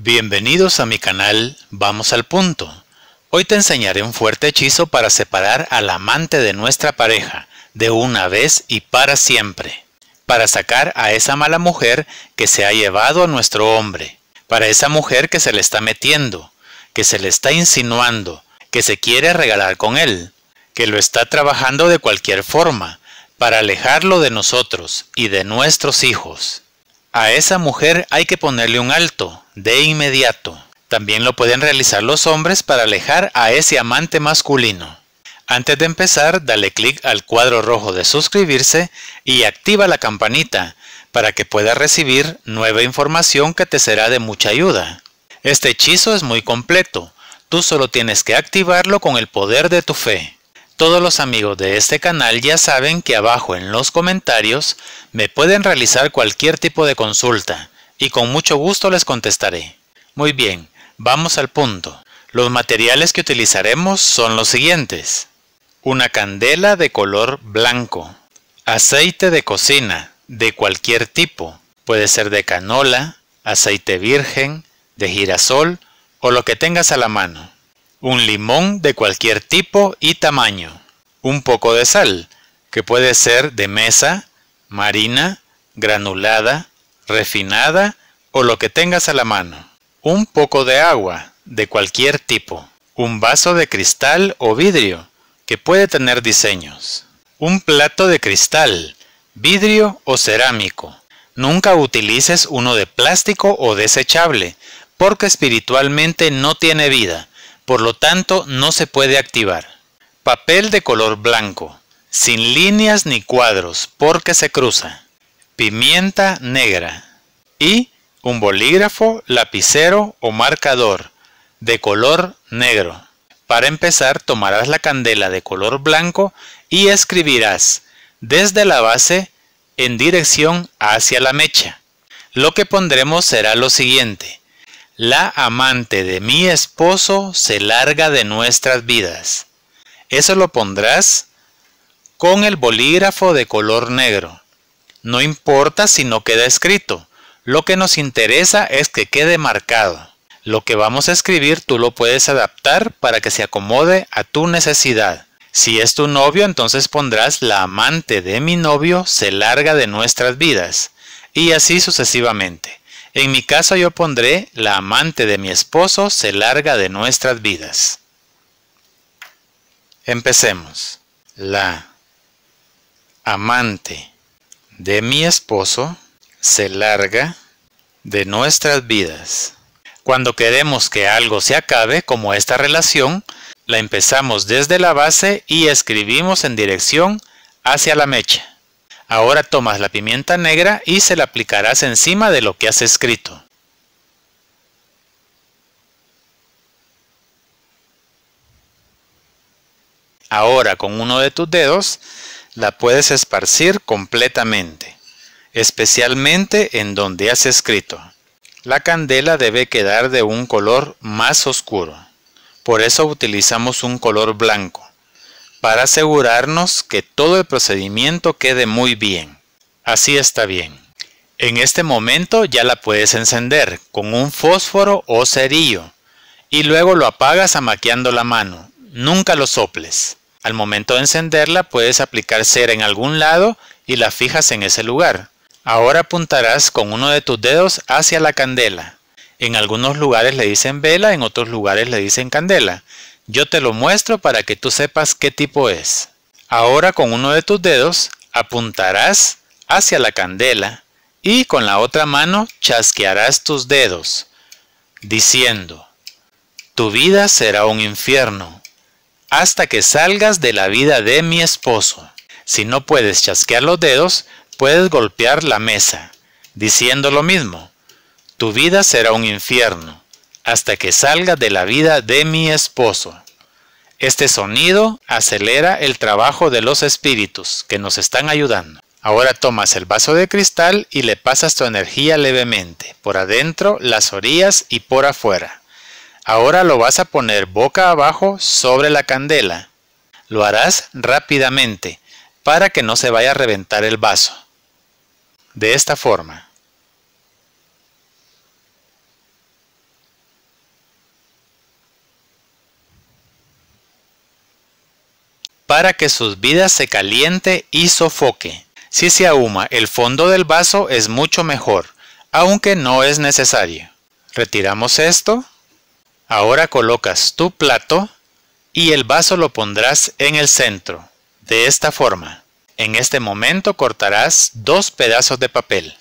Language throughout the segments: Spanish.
Bienvenidos a mi canal Vamos al Punto. Hoy te enseñaré un fuerte hechizo para separar al amante de nuestra pareja, de una vez y para siempre. Para sacar a esa mala mujer que se ha llevado a nuestro hombre. Para esa mujer que se le está metiendo, que se le está insinuando, que se quiere regalar con él, que lo está trabajando de cualquier forma, para alejarlo de nosotros y de nuestros hijos. A esa mujer hay que ponerle un alto, de inmediato. También lo pueden realizar los hombres para alejar a ese amante masculino. Antes de empezar, dale clic al cuadro rojo de suscribirse y activa la campanita para que puedas recibir nueva información que te será de mucha ayuda. Este hechizo es muy completo, tú solo tienes que activarlo con el poder de tu fe. Todos los amigos de este canal ya saben que abajo en los comentarios me pueden realizar cualquier tipo de consulta y con mucho gusto les contestaré. Muy bien, vamos al punto. Los materiales que utilizaremos son los siguientes. Una candela de color blanco. Aceite de cocina, de cualquier tipo. Puede ser de canola, aceite virgen, de girasol o lo que tengas a la mano. Un limón de cualquier tipo y tamaño. Un poco de sal, que puede ser de mesa, marina, granulada, refinada o lo que tengas a la mano, un poco de agua de cualquier tipo, un vaso de cristal o vidrio que puede tener diseños, un plato de cristal, vidrio o cerámico. Nunca utilices uno de plástico o desechable, porque espiritualmente no tiene vida, por lo tanto no se puede activar. Papel de color blanco, sin líneas ni cuadros, porque se cruza pimienta negra y un bolígrafo, lapicero o marcador de color negro. Para empezar tomarás la candela de color blanco y escribirás desde la base en dirección hacia la mecha. Lo que pondremos será lo siguiente. La amante de mi esposo se larga de nuestras vidas. Eso lo pondrás con el bolígrafo de color negro. No importa si no queda escrito. Lo que nos interesa es que quede marcado. Lo que vamos a escribir tú lo puedes adaptar para que se acomode a tu necesidad. Si es tu novio, entonces pondrás la amante de mi novio se larga de nuestras vidas. Y así sucesivamente. En mi caso yo pondré la amante de mi esposo se larga de nuestras vidas. Empecemos. La amante de mi esposo se larga de nuestras vidas. Cuando queremos que algo se acabe, como esta relación, la empezamos desde la base y escribimos en dirección hacia la mecha. Ahora tomas la pimienta negra y se la aplicarás encima de lo que has escrito. Ahora con uno de tus dedos la puedes esparcir completamente, especialmente en donde has escrito. La candela debe quedar de un color más oscuro, por eso utilizamos un color blanco, para asegurarnos que todo el procedimiento quede muy bien. Así está bien. En este momento ya la puedes encender con un fósforo o cerillo y luego lo apagas amaqueando la mano. Nunca lo soples. Al momento de encenderla puedes aplicar cera en algún lado y la fijas en ese lugar. Ahora apuntarás con uno de tus dedos hacia la candela. En algunos lugares le dicen vela, en otros lugares le dicen candela. Yo te lo muestro para que tú sepas qué tipo es. Ahora con uno de tus dedos apuntarás hacia la candela y con la otra mano chasquearás tus dedos, diciendo, Tu vida será un infierno, hasta que salgas de la vida de mi esposo. Si no puedes chasquear los dedos, puedes golpear la mesa, diciendo lo mismo. Tu vida será un infierno, hasta que salgas de la vida de mi esposo. Este sonido acelera el trabajo de los espíritus que nos están ayudando. Ahora tomas el vaso de cristal y le pasas tu energía levemente, por adentro, las orillas y por afuera. Ahora lo vas a poner boca abajo sobre la candela. Lo harás rápidamente para que no se vaya a reventar el vaso. De esta forma. Para que sus vidas se caliente y sofoque. Si se ahuma el fondo del vaso es mucho mejor, aunque no es necesario. Retiramos esto. Ahora colocas tu plato y el vaso lo pondrás en el centro, de esta forma. En este momento cortarás dos pedazos de papel.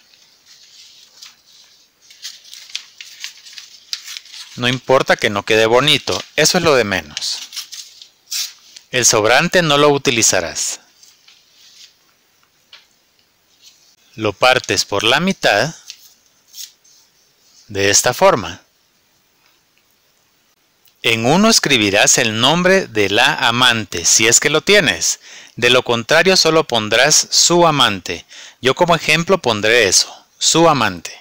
No importa que no quede bonito, eso es lo de menos. El sobrante no lo utilizarás. Lo partes por la mitad de esta forma. En uno escribirás el nombre de la amante, si es que lo tienes. De lo contrario solo pondrás su amante. Yo como ejemplo pondré eso, su amante.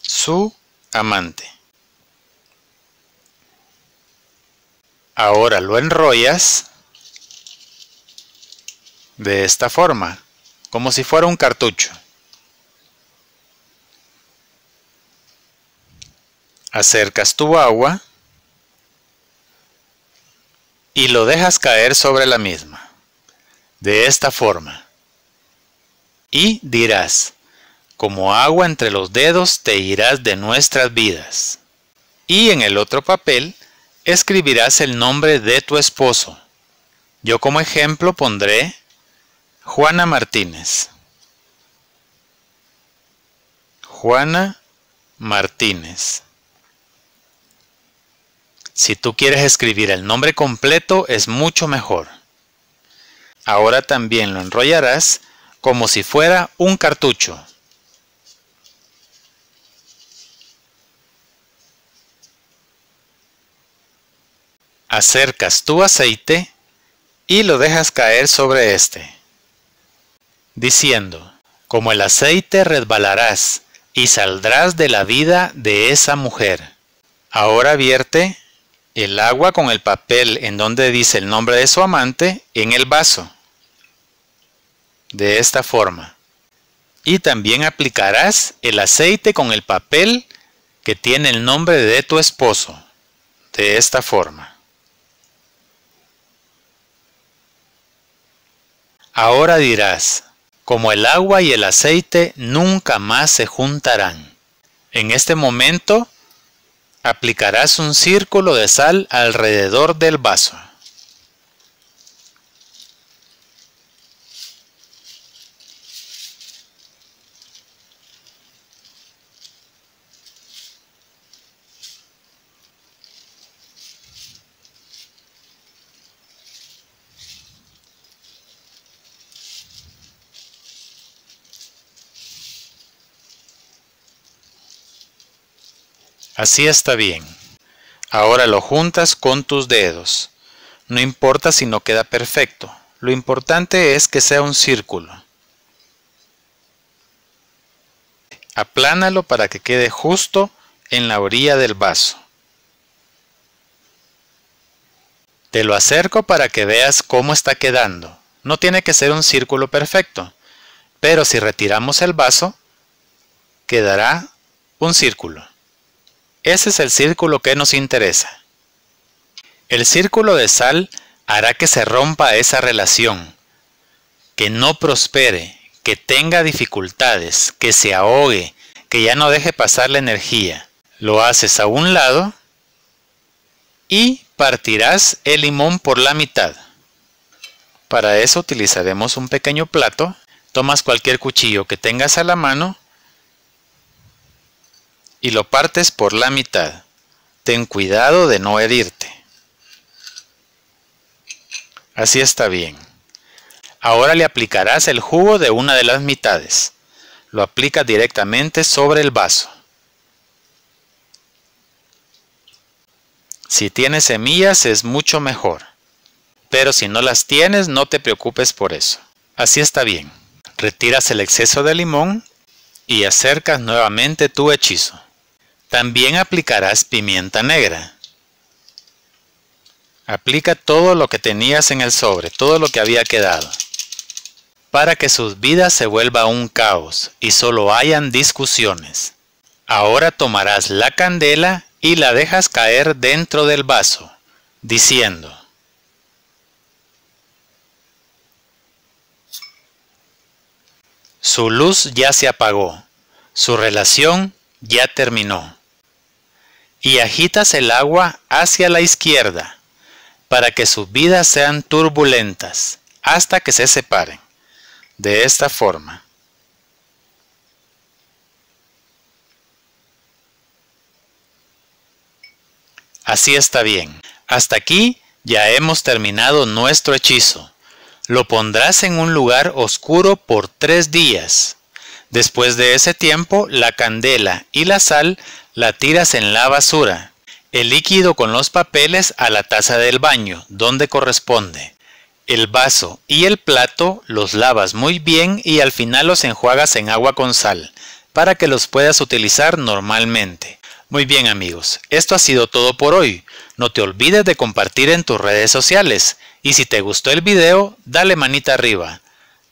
Su amante. Ahora lo enrollas de esta forma, como si fuera un cartucho. acercas tu agua y lo dejas caer sobre la misma, de esta forma. Y dirás, como agua entre los dedos te irás de nuestras vidas. Y en el otro papel escribirás el nombre de tu esposo. Yo como ejemplo pondré Juana Martínez. Juana Martínez. Si tú quieres escribir el nombre completo es mucho mejor. Ahora también lo enrollarás como si fuera un cartucho. Acercas tu aceite y lo dejas caer sobre este, diciendo, como el aceite resbalarás y saldrás de la vida de esa mujer. Ahora vierte el agua con el papel en donde dice el nombre de su amante en el vaso. De esta forma. Y también aplicarás el aceite con el papel que tiene el nombre de tu esposo. De esta forma. Ahora dirás, como el agua y el aceite nunca más se juntarán. En este momento Aplicarás un círculo de sal alrededor del vaso. Así está bien. Ahora lo juntas con tus dedos. No importa si no queda perfecto. Lo importante es que sea un círculo. Aplánalo para que quede justo en la orilla del vaso. Te lo acerco para que veas cómo está quedando. No tiene que ser un círculo perfecto, pero si retiramos el vaso, quedará un círculo. Ese es el círculo que nos interesa. El círculo de sal hará que se rompa esa relación, que no prospere, que tenga dificultades, que se ahogue, que ya no deje pasar la energía. Lo haces a un lado y partirás el limón por la mitad. Para eso utilizaremos un pequeño plato. Tomas cualquier cuchillo que tengas a la mano y lo partes por la mitad. Ten cuidado de no herirte. Así está bien. Ahora le aplicarás el jugo de una de las mitades. Lo aplicas directamente sobre el vaso. Si tienes semillas es mucho mejor. Pero si no las tienes no te preocupes por eso. Así está bien. Retiras el exceso de limón y acercas nuevamente tu hechizo. También aplicarás pimienta negra. Aplica todo lo que tenías en el sobre, todo lo que había quedado, para que sus vidas se vuelva un caos y solo hayan discusiones. Ahora tomarás la candela y la dejas caer dentro del vaso, diciendo, Su luz ya se apagó, su relación ya terminó y agitas el agua hacia la izquierda, para que sus vidas sean turbulentas, hasta que se separen. De esta forma. Así está bien. Hasta aquí ya hemos terminado nuestro hechizo. Lo pondrás en un lugar oscuro por tres días. Después de ese tiempo, la candela y la sal la tiras en la basura. El líquido con los papeles a la taza del baño, donde corresponde. El vaso y el plato los lavas muy bien y al final los enjuagas en agua con sal, para que los puedas utilizar normalmente. Muy bien amigos, esto ha sido todo por hoy. No te olvides de compartir en tus redes sociales y si te gustó el video, dale manita arriba.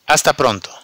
Hasta pronto.